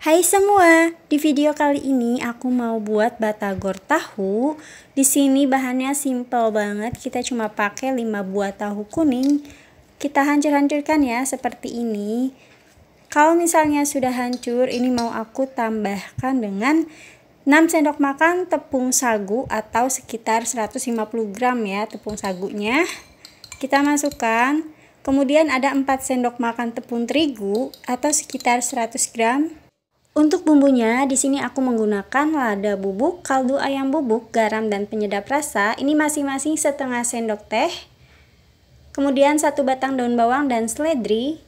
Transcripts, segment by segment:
Hai semua, di video kali ini aku mau buat batagor tahu. Di sini bahannya simple banget, kita cuma pakai 5 buah tahu kuning. Kita hancur-hancurkan ya seperti ini. Kalau misalnya sudah hancur, ini mau aku tambahkan dengan 6 sendok makan tepung sagu atau sekitar 150 gram ya tepung sagunya. Kita masukkan. Kemudian ada 4 sendok makan tepung terigu atau sekitar 100 gram untuk bumbunya, di sini aku menggunakan lada bubuk, kaldu ayam bubuk, garam dan penyedap rasa. Ini masing-masing setengah sendok teh. Kemudian satu batang daun bawang dan seledri.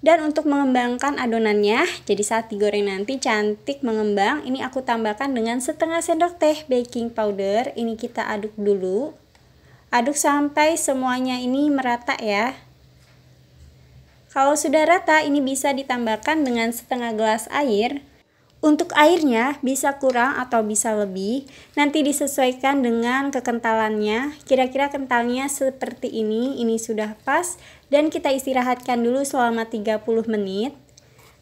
Dan untuk mengembangkan adonannya, jadi saat digoreng nanti cantik mengembang, ini aku tambahkan dengan setengah sendok teh baking powder. Ini kita aduk dulu. Aduk sampai semuanya ini merata ya. Kalau sudah rata, ini bisa ditambahkan dengan setengah gelas air. Untuk airnya bisa kurang atau bisa lebih, nanti disesuaikan dengan kekentalannya. Kira-kira kentalnya seperti ini, ini sudah pas dan kita istirahatkan dulu selama 30 menit.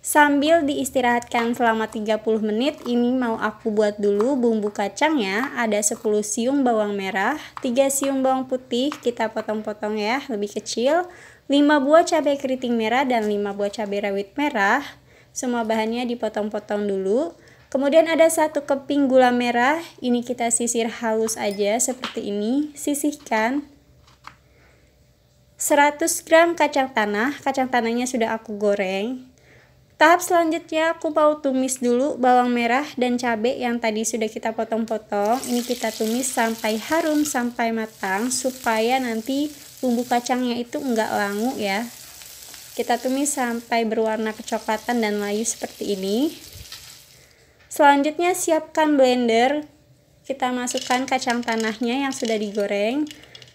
Sambil diistirahatkan selama 30 menit, ini mau aku buat dulu bumbu kacangnya. Ada 10 siung bawang merah, 3 siung bawang putih, kita potong-potong ya, lebih kecil. 5 buah cabai keriting merah dan 5 buah cabai rawit merah. Semua bahannya dipotong-potong dulu. Kemudian ada satu keping gula merah, ini kita sisir halus aja seperti ini, sisihkan. 100 gram kacang tanah, kacang tanahnya sudah aku goreng. Tahap selanjutnya aku mau tumis dulu bawang merah dan cabai yang tadi sudah kita potong-potong. Ini kita tumis sampai harum, sampai matang supaya nanti bumbu kacangnya itu enggak langu ya kita tumis sampai berwarna kecoklatan dan layu seperti ini selanjutnya siapkan blender kita masukkan kacang tanahnya yang sudah digoreng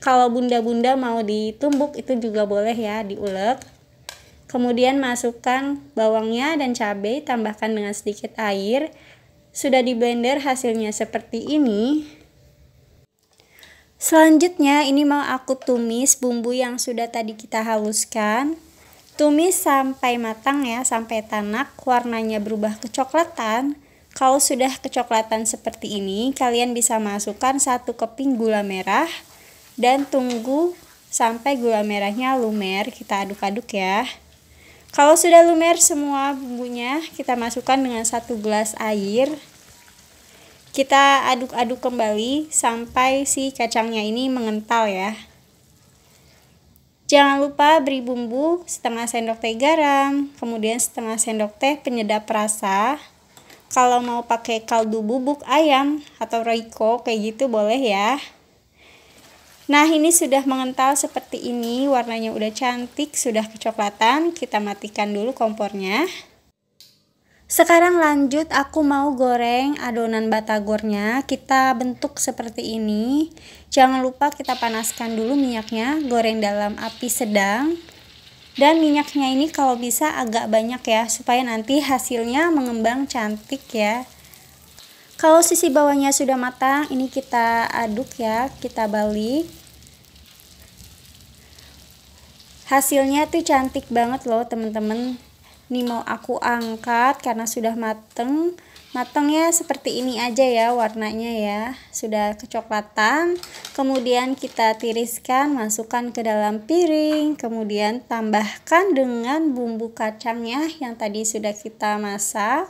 kalau bunda-bunda mau ditumbuk itu juga boleh ya diulek kemudian masukkan bawangnya dan cabai tambahkan dengan sedikit air sudah di blender hasilnya seperti ini Selanjutnya ini mau aku tumis bumbu yang sudah tadi kita haluskan. Tumis sampai matang ya, sampai tanak, warnanya berubah kecoklatan. Kalau sudah kecoklatan seperti ini, kalian bisa masukkan satu keping gula merah dan tunggu sampai gula merahnya lumer, kita aduk-aduk ya. Kalau sudah lumer semua bumbunya, kita masukkan dengan satu gelas air. Kita aduk-aduk kembali sampai si kacangnya ini mengental ya. Jangan lupa beri bumbu setengah sendok teh garam, kemudian setengah sendok teh penyedap rasa. Kalau mau pakai kaldu bubuk ayam atau roiko kayak gitu boleh ya. Nah ini sudah mengental seperti ini, warnanya udah cantik, sudah kecoklatan. Kita matikan dulu kompornya. Sekarang lanjut aku mau goreng adonan batagornya. Kita bentuk seperti ini. Jangan lupa kita panaskan dulu minyaknya, goreng dalam api sedang. Dan minyaknya ini kalau bisa agak banyak ya supaya nanti hasilnya mengembang cantik ya. Kalau sisi bawahnya sudah matang, ini kita aduk ya, kita balik. Hasilnya tuh cantik banget loh, teman-teman. Ini mau aku angkat karena sudah mateng. Matangnya seperti ini aja ya warnanya ya. Sudah kecoklatan. Kemudian kita tiriskan, masukkan ke dalam piring. Kemudian tambahkan dengan bumbu kacangnya yang tadi sudah kita masak.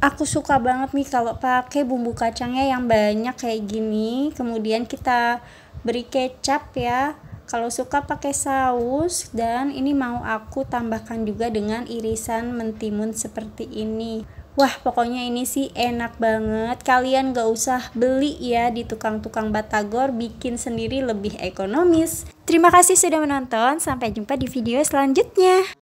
Aku suka banget nih kalau pakai bumbu kacangnya yang banyak kayak gini. Kemudian kita beri kecap ya kalau suka pakai saus dan ini mau aku tambahkan juga dengan irisan mentimun seperti ini. Wah pokoknya ini sih enak banget Kalian gak usah beli ya di tukang-tukang batagor Bikin sendiri lebih ekonomis Terima kasih sudah menonton Sampai jumpa di video selanjutnya